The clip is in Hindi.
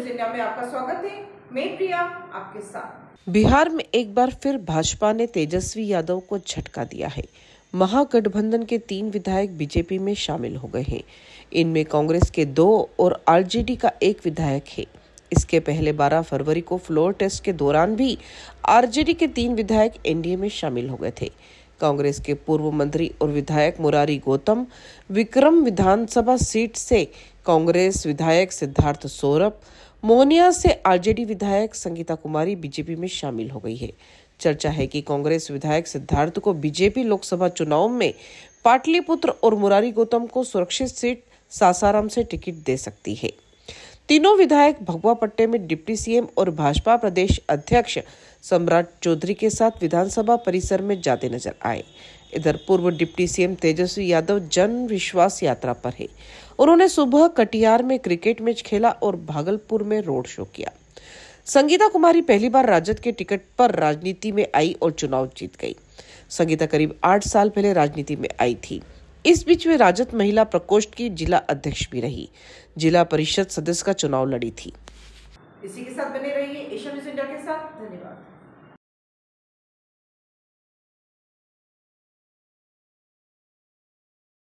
न्यूज इंडिया में आपका स्वागत है मैं प्रिया आपके साथ बिहार में एक बार फिर भाजपा ने तेजस्वी यादव को झटका दिया है महागठबंधन के तीन विधायक बीजेपी में शामिल हो गए हैं इनमें कांग्रेस के दो और आरजेडी का एक विधायक है इसके पहले 12 फरवरी को फ्लोर टेस्ट के दौरान भी आरजेडी के तीन विधायक एनडीए में शामिल हो गए थे कांग्रेस के पूर्व मंत्री और विधायक मुरारी गौतम विक्रम विधानसभा सीट से कांग्रेस विधायक सिद्धार्थ सौरभ मोहनिया से आरजेडी विधायक संगीता कुमारी बीजेपी में शामिल हो गई है चर्चा है कि कांग्रेस विधायक सिद्धार्थ को बीजेपी लोकसभा चुनाव में पाटलिपुत्र और मुरारी गौतम को सुरक्षित सीट सासाराम से टिकट दे सकती है तीनों विधायक भगवा पट्टे में डिप्टी सीएम और भाजपा प्रदेश अध्यक्ष सम्राट चौधरी के साथ विधानसभा परिसर में जाते नजर आए इधर पूर्व डिप्टी सीएम तेजस्वी यादव जन विश्वास यात्रा पर है उन्होंने सुबह कटियार में क्रिकेट मैच खेला और भागलपुर में रोड शो किया संगीता कुमारी पहली बार राजद के टिकट पर राजनीति में आई और चुनाव जीत गई संगीता करीब आठ साल पहले राजनीति में आई थी इस बीच वे राजद महिला प्रकोष्ठ की जिला अध्यक्ष भी रही जिला परिषद सदस्य का चुनाव लड़ी थी इसी के साथ बने रहिए एशिया न्यूज इंडिया के साथ धन्यवाद